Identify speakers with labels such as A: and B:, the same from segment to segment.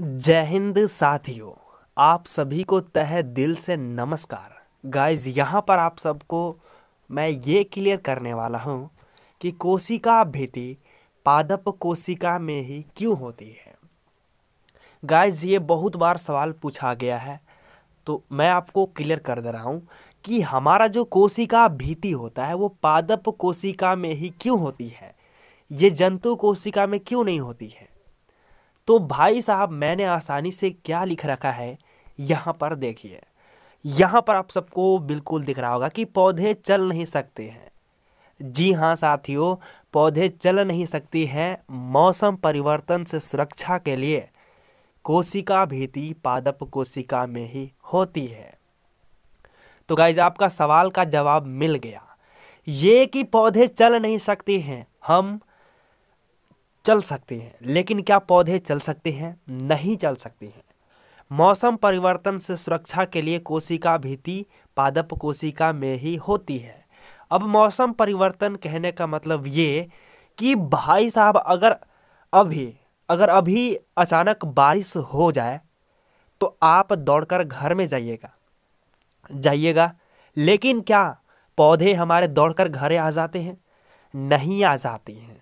A: जय हिंद साथियों आप सभी को तह दिल से नमस्कार गाइस यहाँ पर आप सबको मैं ये क्लियर करने वाला हूँ कि कोशिका भीति पादप कोशिका में ही क्यों होती है गाइस ये बहुत बार सवाल पूछा गया है तो मैं आपको क्लियर कर दे रहा हूँ कि हमारा जो कोशिका भीति होता है वो पादप कोशिका में ही क्यों होती है ये जंतु कोशिका में क्यों नहीं होती है तो भाई साहब मैंने आसानी से क्या लिख रखा है यहाँ पर देखिए यहाँ पर आप सबको बिल्कुल दिख रहा होगा कि पौधे चल नहीं सकते हैं जी हाँ साथियों पौधे चल नहीं सकती हैं मौसम परिवर्तन से सुरक्षा के लिए कोशिका भीति पादप कोशिका में ही होती है तो गाइज आपका सवाल का जवाब मिल गया ये कि पौधे चल नहीं सकते हैं हम चल सकते हैं लेकिन क्या पौधे चल सकते हैं नहीं चल सकते हैं मौसम परिवर्तन से सुरक्षा के लिए कोशिका भीति पादप कोशिका में ही होती है अब मौसम परिवर्तन कहने का मतलब ये कि भाई साहब अगर अभी अगर अभी अचानक बारिश हो जाए तो आप दौड़कर घर में जाइएगा जाइएगा लेकिन क्या पौधे हमारे दौड़कर घर आ जाते हैं नहीं आ जाते हैं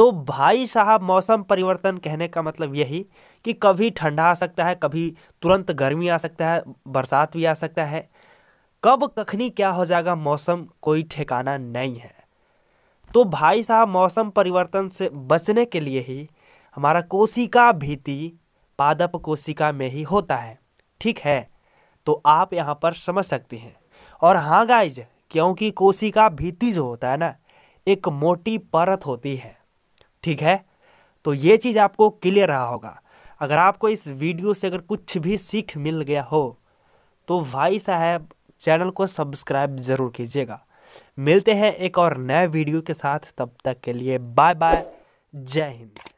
A: तो भाई साहब मौसम परिवर्तन कहने का मतलब यही कि कभी ठंडा आ सकता है कभी तुरंत गर्मी आ सकता है बरसात भी आ सकता है कब कखनी क्या हो जाएगा मौसम कोई ठिकाना नहीं है तो भाई साहब मौसम परिवर्तन से बचने के लिए ही हमारा कोशिका भीति पादप कोशिका में ही होता है ठीक है तो आप यहाँ पर समझ सकते हैं और हाँ गाइज क्योंकि कोशिका भीति जो होता है ना एक मोटी परत होती है ठीक है तो ये चीज़ आपको क्लियर रहा होगा अगर आपको इस वीडियो से अगर कुछ भी सीख मिल गया हो तो भाई साहब चैनल को सब्सक्राइब ज़रूर कीजिएगा मिलते हैं एक और नए वीडियो के साथ तब तक के लिए बाय बाय जय हिंद